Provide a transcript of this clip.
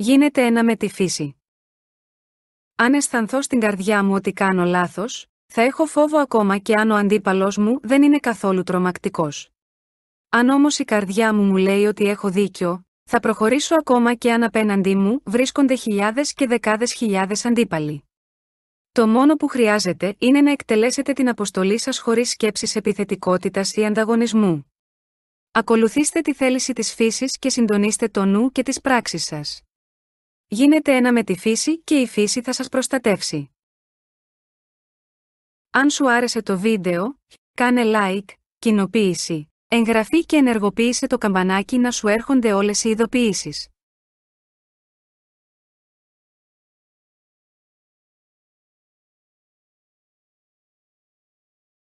Γίνεται ένα με τη φύση. Αν αισθανθώ στην καρδιά μου ότι κάνω λάθος, θα έχω φόβο ακόμα και αν ο αντίπαλο μου δεν είναι καθόλου τρομακτικός. Αν όμως η καρδιά μου μου λέει ότι έχω δίκιο, θα προχωρήσω ακόμα και αν απέναντί μου βρίσκονται χιλιάδες και δεκάδες χιλιάδες αντίπαλοι. Το μόνο που χρειάζεται είναι να εκτελέσετε την αποστολή σας χωρίς σκέψη επιθετικότητας ή ανταγωνισμού. Ακολουθήστε τη θέληση της φύσης και συντονίστε το νου και τις πράξεις σας. Γίνετε ένα με τη φύση και η φύση θα σας προστατεύσει. Αν σου άρεσε το βίντεο, κάνε like, κοινοποίηση, εγγραφή και ενεργοποίησε το καμπανάκι να σου έρχονται όλες οι ειδοποιήσεις.